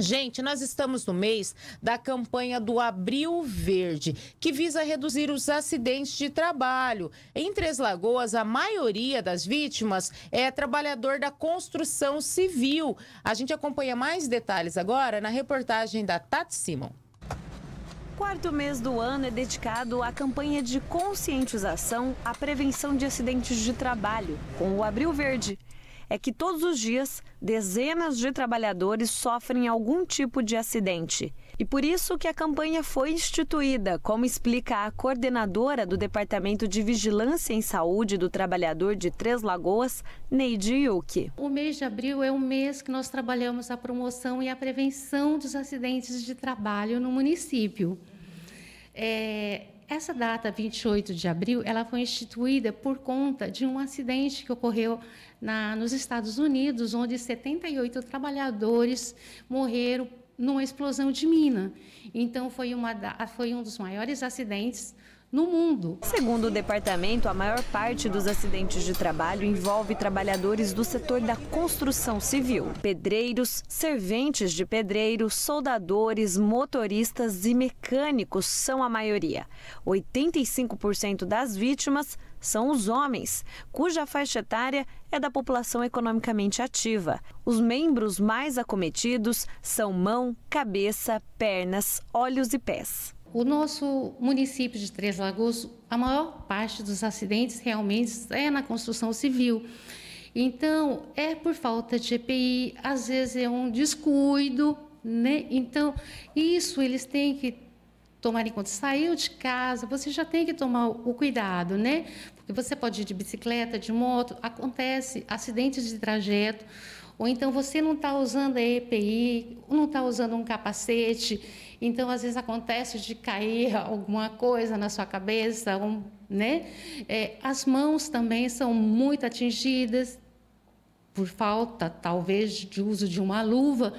Gente, nós estamos no mês da campanha do Abril Verde, que visa reduzir os acidentes de trabalho. Em Três Lagoas, a maioria das vítimas é trabalhador da construção civil. A gente acompanha mais detalhes agora na reportagem da Tati Simon. quarto mês do ano é dedicado à campanha de conscientização à prevenção de acidentes de trabalho, com o Abril Verde é que todos os dias dezenas de trabalhadores sofrem algum tipo de acidente. E por isso que a campanha foi instituída, como explica a coordenadora do Departamento de Vigilância em Saúde do Trabalhador de Três Lagoas, Neide Yuki. O mês de abril é um mês que nós trabalhamos a promoção e a prevenção dos acidentes de trabalho no município. É, essa data, 28 de abril, ela foi instituída por conta de um acidente que ocorreu na, nos Estados Unidos, onde 78 trabalhadores morreram numa explosão de mina. Então, foi, uma, foi um dos maiores acidentes no mundo. Segundo o departamento, a maior parte dos acidentes de trabalho envolve trabalhadores do setor da construção civil: pedreiros, serventes de pedreiro, soldadores, motoristas e mecânicos são a maioria. 85% das vítimas são os homens, cuja faixa etária é da população economicamente ativa. Os membros mais acometidos são mão, cabeça, pernas, olhos e pés. O nosso município de Três Lagoas, a maior parte dos acidentes realmente é na construção civil. Então, é por falta de EPI, às vezes é um descuido, né? Então, isso eles têm que tomar em conta. Saiu de casa, você já tem que tomar o cuidado, né? Porque você pode ir de bicicleta, de moto, acontece acidentes de trajeto, ou então você não está usando a EPI, não está usando um capacete. Então, às vezes acontece de cair alguma coisa na sua cabeça, um, né? É, as mãos também são muito atingidas por falta, talvez, de uso de uma luva.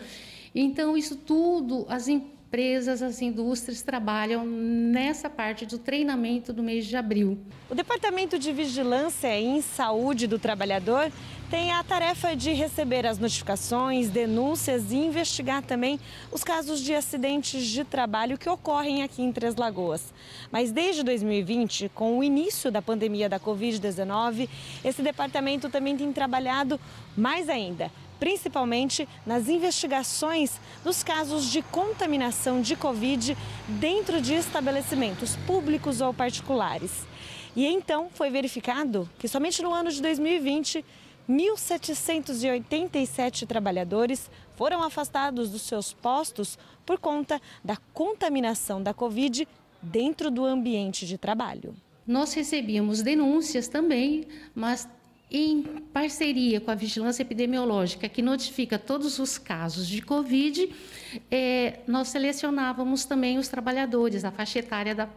Então, isso tudo, as empresas empresas, as indústrias trabalham nessa parte do treinamento do mês de abril. O Departamento de Vigilância em Saúde do Trabalhador tem a tarefa de receber as notificações, denúncias e investigar também os casos de acidentes de trabalho que ocorrem aqui em Três Lagoas. Mas desde 2020, com o início da pandemia da Covid-19, esse departamento também tem trabalhado mais ainda principalmente nas investigações dos casos de contaminação de Covid dentro de estabelecimentos públicos ou particulares. E então foi verificado que somente no ano de 2020, 1.787 trabalhadores foram afastados dos seus postos por conta da contaminação da Covid dentro do ambiente de trabalho. Nós recebíamos denúncias também, mas em parceria com a Vigilância Epidemiológica, que notifica todos os casos de Covid, é, nós selecionávamos também os trabalhadores, a faixa etária da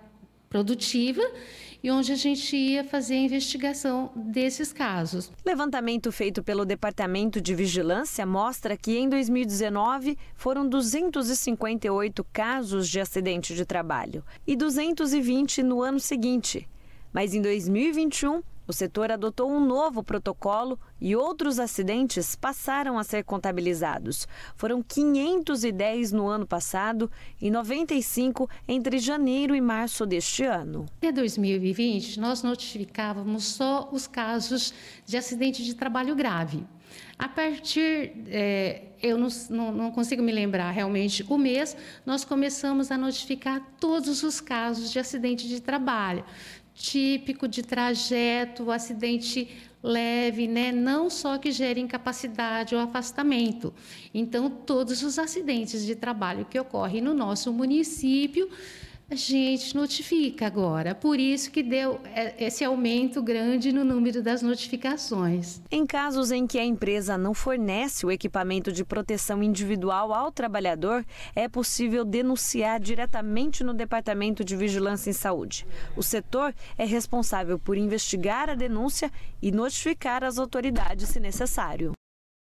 produtiva e onde a gente ia fazer a investigação desses casos. Levantamento feito pelo Departamento de Vigilância mostra que em 2019 foram 258 casos de acidente de trabalho e 220 no ano seguinte. Mas em 2021 o setor adotou um novo protocolo e outros acidentes passaram a ser contabilizados. Foram 510 no ano passado e 95 entre janeiro e março deste ano. Até 2020, nós notificávamos só os casos de acidente de trabalho grave. A partir, é, eu não, não, consigo me lembrar realmente o mês, nós começamos a notificar todos os casos de acidente de trabalho típico de trajeto, acidente leve, né? Não só que gera incapacidade ou afastamento. Então, todos os acidentes de trabalho que ocorrem no nosso município a gente notifica agora. Por isso que deu é, esse aumento grande no número das notificações. Em casos em que a empresa não fornece o equipamento de proteção individual ao trabalhador, é possível denunciar diretamente no Departamento de Vigilância em Saúde. O setor é responsável por investigar a denúncia e notificar as autoridades se necessário.